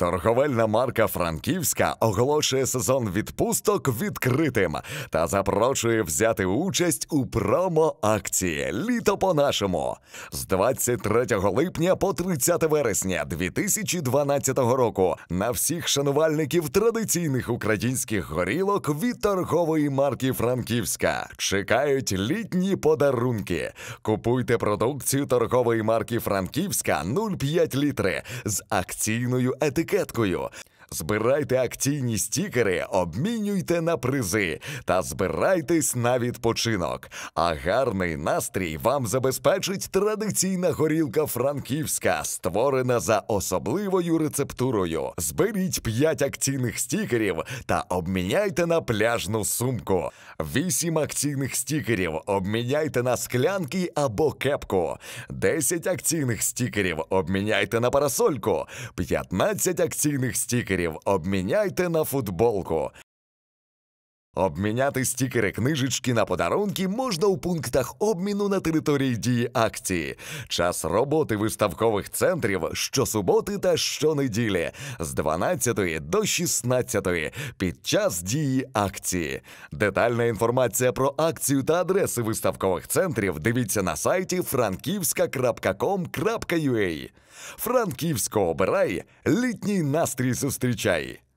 Торговельна марка Франківська оголошує сезон відпусток відкритим та запрошує взяти участь у промо-акції Літо по-нашому з 23 липня по 30 вересня 2012 року на всіх шанувальників традиційних українських горілок від торгової марки Франківська чекають літні подарунки. Купуйте продукцію торгової марки Франківська 0,5 літри з акційною етикеткою етикеткою збирайте акційні стікери, обмінюйте на призи та збирайтесь на відпочинок. А гарний настрій вам забезпечить традиційна горілка франківська, створена за особливою рецептурою. Зберіть 5 акційних стікерів та обміняйте на пляжну сумку. 8 акційних стікерів обміняйте на склянки або кепку. 10 акційних стікерів обміняйте на парасольку. 15 акційних стікерів бургерів обміняйте на футболку. Обміняти стікери книжечки на подарунки можна у пунктах обміну на території дії акції. Час роботи виставкових центрів щосуботи та щонеділі з 12 до 16 під час дії акції. Детальна інформація про акцію та адреси виставкових центрів дивіться на сайті frankivska.com.ua. Франківсько обирай літній настрій зустрічай.